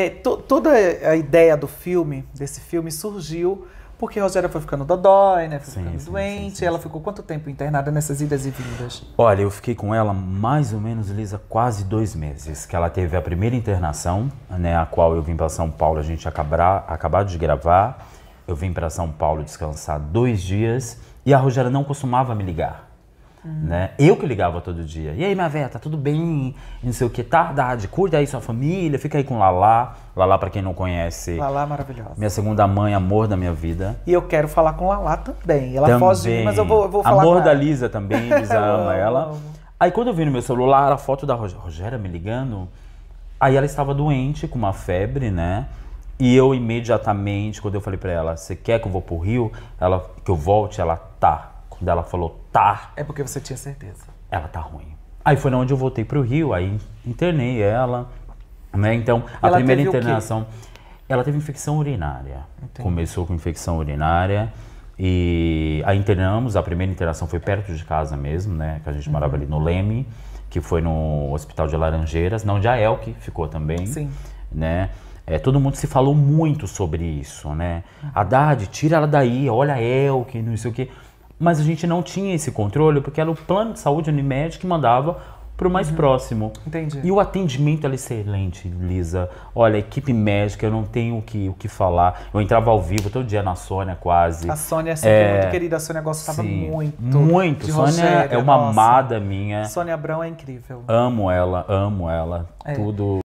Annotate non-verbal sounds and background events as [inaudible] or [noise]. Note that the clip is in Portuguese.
É, to, toda a ideia do filme, desse filme, surgiu porque a Rogéria foi ficando dodói, né? Foi sim, ficando sim, doente. Sim, ela ficou quanto tempo internada nessas idas e vindas? Olha, eu fiquei com ela mais ou menos, Lisa, quase dois meses. Que ela teve a primeira internação, né? A qual eu vim para São Paulo, a gente acabar, acabar de gravar. Eu vim para São Paulo descansar dois dias e a Rogéria não costumava me ligar. Hum. Né? Eu que ligava todo dia. E aí, minha véia, tá tudo bem? não sei o que, tardade, tá, cuida aí sua família, fica aí com Lalá. Lalá, para quem não conhece. Lala é maravilhosa. Minha segunda mãe, amor da minha vida. E eu quero falar com Lalá também. Ela também. foge, mas eu vou, eu vou falar. Amor da ela. Lisa também, [laughs] Lisa ama ela. Aí quando eu vi no meu celular a foto da Rogéria me ligando, aí ela estava doente, com uma febre, né? E eu imediatamente, quando eu falei para ela, você quer que eu vou pro Rio? Ela que eu volte, ela tá dela falou, tá. É porque você tinha certeza. Ela tá ruim. Aí foi onde eu voltei pro Rio, aí internei ela, né? Então, a ela primeira internação. Ela teve infecção urinária. Entendi. Começou com infecção urinária. E a internamos, a primeira internação foi perto de casa mesmo, né? Que a gente uhum. morava ali no Leme, que foi no Hospital de Laranjeiras, não de Ael, é que ficou também. Sim. Né? É, todo mundo se falou muito sobre isso, né? Uhum. Haddad, tira ela daí, olha a El, que não sei o quê mas a gente não tinha esse controle porque era o plano de saúde Unimed que mandava para o mais uhum. próximo. Entendi. E o atendimento era excelente, Lisa. Olha, equipe médica, eu não tenho o que, o que falar. Eu entrava ao vivo todo dia na Sônia, quase. A Sônia é sempre é... muito querida, a Sônia gostava Sim, muito. Muito. De Sônia Rogério, é uma nossa. amada minha. Sônia Abrão é incrível. Amo ela, amo ela. É. Tudo.